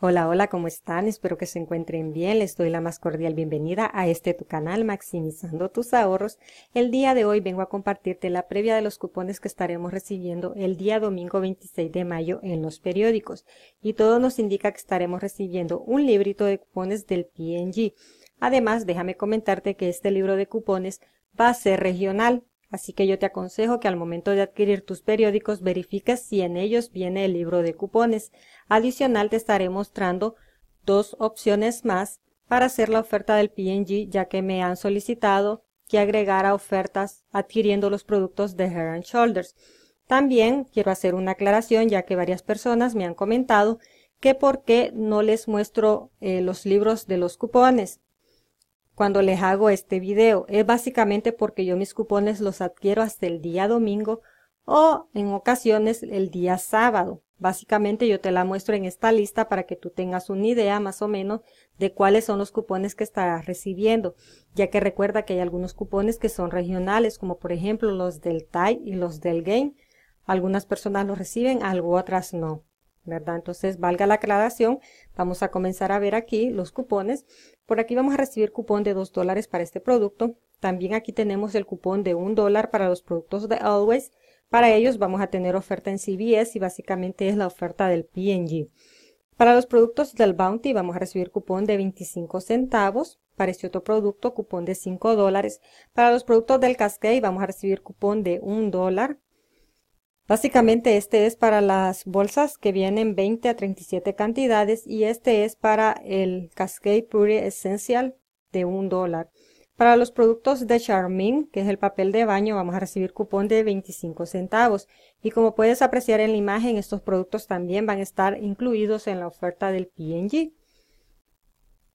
Hola, hola, ¿cómo están? Espero que se encuentren bien. Les doy la más cordial bienvenida a este tu canal Maximizando tus ahorros. El día de hoy vengo a compartirte la previa de los cupones que estaremos recibiendo el día domingo 26 de mayo en los periódicos. Y todo nos indica que estaremos recibiendo un librito de cupones del PNG. Además, déjame comentarte que este libro de cupones va a ser regional. Así que yo te aconsejo que al momento de adquirir tus periódicos verifiques si en ellos viene el libro de cupones. Adicional te estaré mostrando dos opciones más para hacer la oferta del P&G ya que me han solicitado que agregara ofertas adquiriendo los productos de and Shoulders. También quiero hacer una aclaración ya que varias personas me han comentado que por qué no les muestro eh, los libros de los cupones cuando les hago este video. Es básicamente porque yo mis cupones los adquiero hasta el día domingo o en ocasiones el día sábado. Básicamente yo te la muestro en esta lista para que tú tengas una idea más o menos de cuáles son los cupones que estarás recibiendo, ya que recuerda que hay algunos cupones que son regionales, como por ejemplo los del TAI y los del GAME. Algunas personas los reciben, algo otras no. Entonces, valga la aclaración, vamos a comenzar a ver aquí los cupones. Por aquí vamos a recibir cupón de 2 dólares para este producto. También aquí tenemos el cupón de 1 dólar para los productos de Always. Para ellos vamos a tener oferta en CVS y básicamente es la oferta del P&G. Para los productos del Bounty vamos a recibir cupón de 25 centavos. Para este otro producto, cupón de 5 dólares. Para los productos del Cascade vamos a recibir cupón de 1 dólar. Básicamente este es para las bolsas que vienen 20 a 37 cantidades y este es para el Cascade Pure Essential de un dólar. Para los productos de Charmin, que es el papel de baño, vamos a recibir cupón de 25 centavos. Y como puedes apreciar en la imagen, estos productos también van a estar incluidos en la oferta del PNG.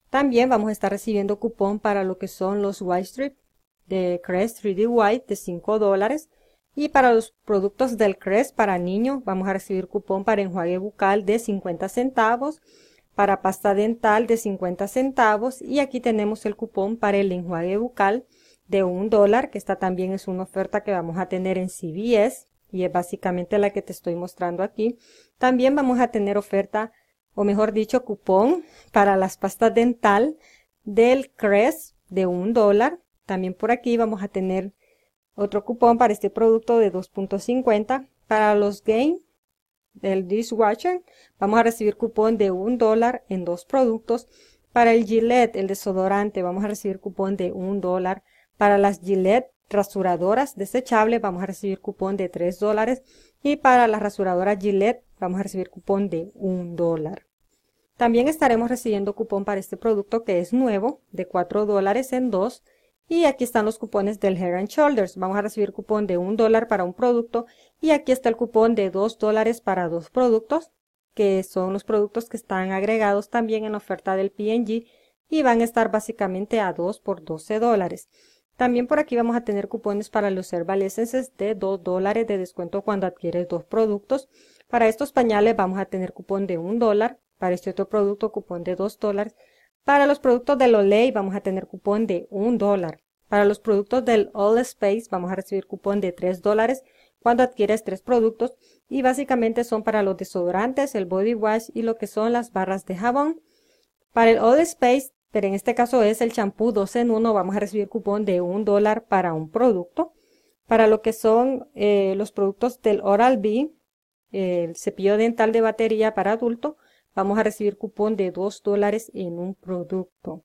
También vamos a estar recibiendo cupón para lo que son los White Strip de Crest 3D White de 5 dólares. Y para los productos del CRES para niños vamos a recibir cupón para enjuague bucal de 50 centavos, para pasta dental de 50 centavos y aquí tenemos el cupón para el enjuague bucal de un dólar, que esta también es una oferta que vamos a tener en CVS y es básicamente la que te estoy mostrando aquí. También vamos a tener oferta, o mejor dicho, cupón para las pastas dental del CRES de un dólar. También por aquí vamos a tener otro cupón para este producto de 2.50. Para los Game del Dishwasher vamos a recibir cupón de 1 dólar en dos productos. Para el Gillette, el desodorante, vamos a recibir cupón de 1 dólar. Para las Gillette rasuradoras desechables vamos a recibir cupón de 3 dólares. Y para las rasuradoras Gillette vamos a recibir cupón de 1 dólar. También estaremos recibiendo cupón para este producto que es nuevo de 4 dólares en 2 y aquí están los cupones del Hair and Shoulders. Vamos a recibir cupón de un dólar para un producto y aquí está el cupón de dos dólares para dos productos, que son los productos que están agregados también en oferta del P&G y van a estar básicamente a 2 por 12 dólares. También por aquí vamos a tener cupones para los Herbal Essences de 2 dólares de descuento cuando adquieres dos productos. Para estos pañales vamos a tener cupón de un dólar, para este otro producto cupón de dos dólares para los productos del Olay vamos a tener cupón de 1 dólar. Para los productos del All Space vamos a recibir cupón de 3 dólares cuando adquieres tres productos y básicamente son para los desodorantes, el body wash y lo que son las barras de jabón. Para el All Space, pero en este caso es el champú 2 en 1, vamos a recibir cupón de 1 dólar para un producto. Para lo que son eh, los productos del Oral B, el cepillo dental de batería para adulto, vamos a recibir cupón de 2 dólares en un producto.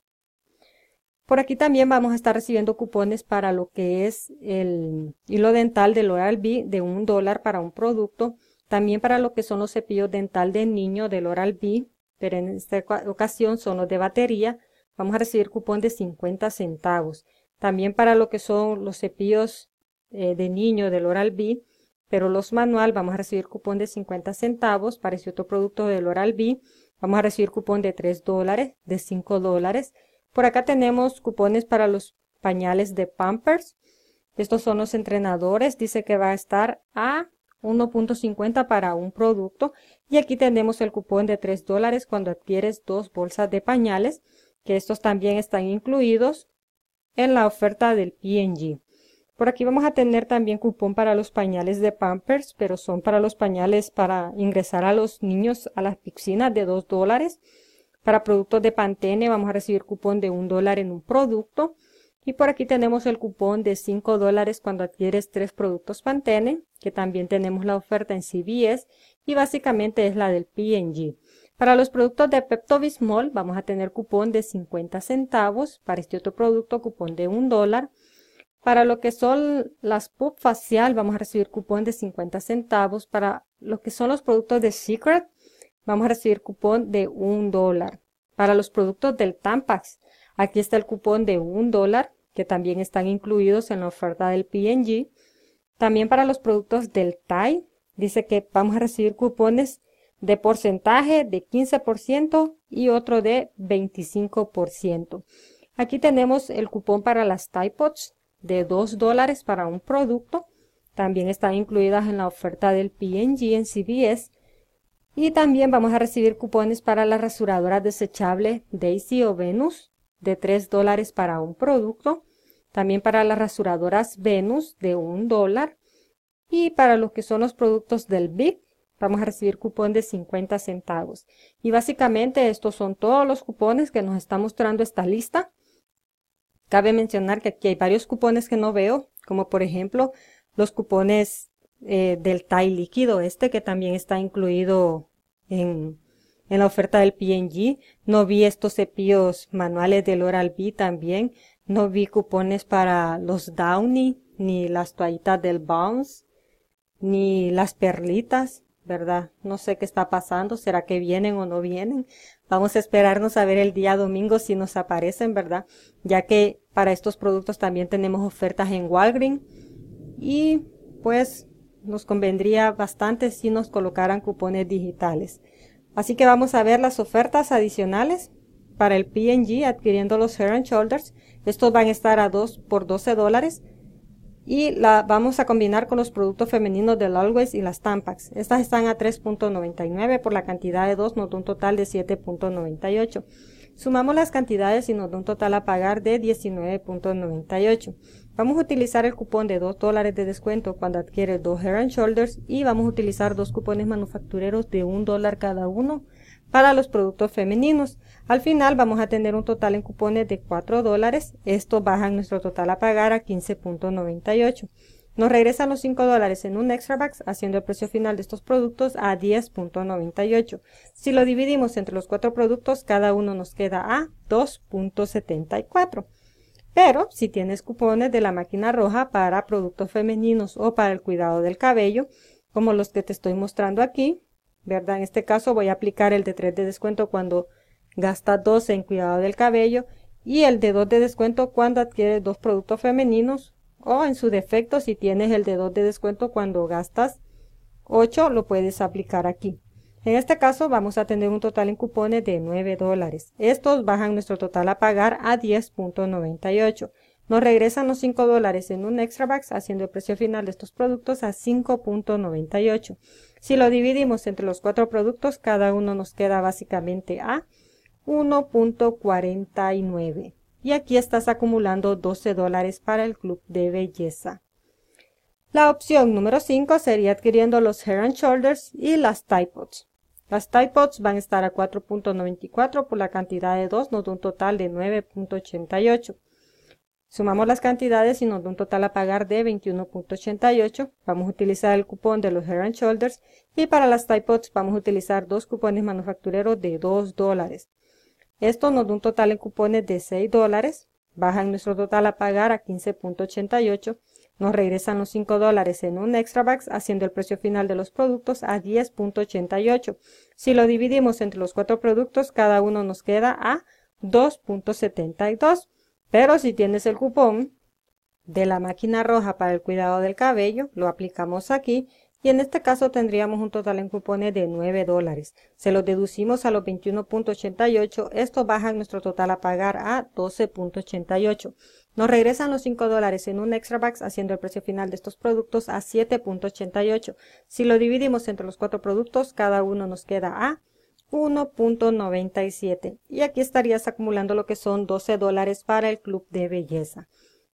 Por aquí también vamos a estar recibiendo cupones para lo que es el hilo dental de oral B de un dólar para un producto. También para lo que son los cepillos dental de niño del oral B, pero en esta ocasión son los de batería. Vamos a recibir cupón de 50 centavos. También para lo que son los cepillos eh, de niño del oral B, pero los manual vamos a recibir cupón de 50 centavos, ese otro producto del Oral B, vamos a recibir cupón de 3 dólares, de 5 dólares. Por acá tenemos cupones para los pañales de Pampers, estos son los entrenadores, dice que va a estar a 1.50 para un producto y aquí tenemos el cupón de 3 dólares cuando adquieres dos bolsas de pañales, que estos también están incluidos en la oferta del P&G. Por aquí vamos a tener también cupón para los pañales de Pampers, pero son para los pañales para ingresar a los niños a las piscinas de 2 dólares. Para productos de Pantene vamos a recibir cupón de 1 dólar en un producto. Y por aquí tenemos el cupón de 5 dólares cuando adquieres 3 productos Pantene, que también tenemos la oferta en CVS y básicamente es la del P&G. Para los productos de Pepto Bismol vamos a tener cupón de 50 centavos, para este otro producto cupón de 1 dólar. Para lo que son las pop facial, vamos a recibir cupón de 50 centavos. Para lo que son los productos de Secret, vamos a recibir cupón de 1 dólar. Para los productos del Tampax, aquí está el cupón de 1 dólar, que también están incluidos en la oferta del PNG. También para los productos del TAI, dice que vamos a recibir cupones de porcentaje de 15% y otro de 25%. Aquí tenemos el cupón para las Tide Pods, de 2 dólares para un producto. También están incluidas en la oferta del P&G en CVS. Y también vamos a recibir cupones para la rasuradora desechable Daisy o Venus de 3 dólares para un producto. También para las rasuradoras Venus de 1 dólar. Y para los que son los productos del BIC, vamos a recibir cupón de 50 centavos. Y básicamente estos son todos los cupones que nos está mostrando esta lista. Cabe mencionar que aquí hay varios cupones que no veo, como por ejemplo los cupones eh, del Thai líquido, este que también está incluido en, en la oferta del PNG. No vi estos cepillos manuales del Oral-B también. No vi cupones para los Downy, ni las toallitas del Bounce, ni las perlitas. ¿verdad? No sé qué está pasando, será que vienen o no vienen. Vamos a esperarnos a ver el día domingo si nos aparecen, ¿verdad? Ya que para estos productos también tenemos ofertas en Walgreens y pues nos convendría bastante si nos colocaran cupones digitales. Así que vamos a ver las ofertas adicionales para el P&G adquiriendo los and Shoulders. Estos van a estar a 2 por 12 dólares y la vamos a combinar con los productos femeninos de Always y las Tampax. Estas están a 3.99 por la cantidad de 2 nos da un total de 7.98. Sumamos las cantidades y nos da un total a pagar de 19.98. Vamos a utilizar el cupón de 2 dólares de descuento cuando adquiere dos Hair and Shoulders y vamos a utilizar dos cupones manufactureros de 1 dólar cada uno para los productos femeninos. Al final vamos a tener un total en cupones de 4 dólares. esto baja nuestro total a pagar a 15.98. Nos regresan los 5 dólares en un extra Bucks, haciendo el precio final de estos productos a 10.98. Si lo dividimos entre los cuatro productos, cada uno nos queda a 2.74. Pero si tienes cupones de la máquina roja para productos femeninos o para el cuidado del cabello, como los que te estoy mostrando aquí, ¿verdad? En este caso voy a aplicar el de 3 de descuento cuando Gasta 12 en cuidado del cabello y el de de descuento cuando adquieres dos productos femeninos o en su defecto si tienes el de de descuento cuando gastas 8 lo puedes aplicar aquí. En este caso vamos a tener un total en cupones de 9 dólares. Estos bajan nuestro total a pagar a 10.98. Nos regresan los 5 dólares en un extra Bucks, haciendo el precio final de estos productos a 5.98. Si lo dividimos entre los cuatro productos, cada uno nos queda básicamente a 1.49 y aquí estás acumulando 12 dólares para el club de belleza. La opción número 5 sería adquiriendo los Hair and Shoulders y las Typots. Las Typots van a estar a 4.94 por la cantidad de 2, nos da un total de 9.88. Sumamos las cantidades y nos da un total a pagar de 21.88. Vamos a utilizar el cupón de los Hair and Shoulders y para las Typots vamos a utilizar dos cupones manufactureros de 2 dólares. Esto nos da un total en cupones de 6 dólares, bajan nuestro total a pagar a 15.88, nos regresan los 5 dólares en un extra bucks, haciendo el precio final de los productos a 10.88. Si lo dividimos entre los cuatro productos, cada uno nos queda a 2.72. Pero si tienes el cupón de la máquina roja para el cuidado del cabello, lo aplicamos aquí y en este caso tendríamos un total en cupones de 9 dólares. Se lo deducimos a los 21.88, esto baja nuestro total a pagar a 12.88. Nos regresan los 5 dólares en un extra box, haciendo el precio final de estos productos a 7.88. Si lo dividimos entre los cuatro productos, cada uno nos queda a 1.97 y aquí estarías acumulando lo que son 12 dólares para el club de belleza.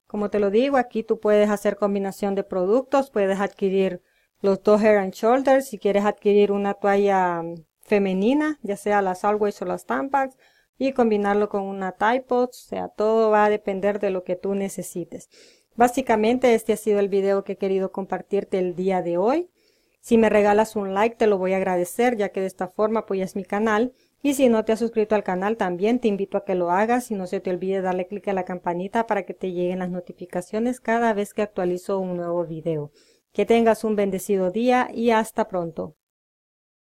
Como te lo digo, aquí tú puedes hacer combinación de productos, puedes adquirir los dos hair and Shoulders, si quieres adquirir una toalla mm, femenina, ya sea las Always o las Tampax, y combinarlo con una pod, o sea, todo va a depender de lo que tú necesites. Básicamente este ha sido el video que he querido compartirte el día de hoy. Si me regalas un like te lo voy a agradecer ya que de esta forma apoyas mi canal y si no te has suscrito al canal también te invito a que lo hagas y no se te olvide darle clic a la campanita para que te lleguen las notificaciones cada vez que actualizo un nuevo video. Que tengas un bendecido día y hasta pronto.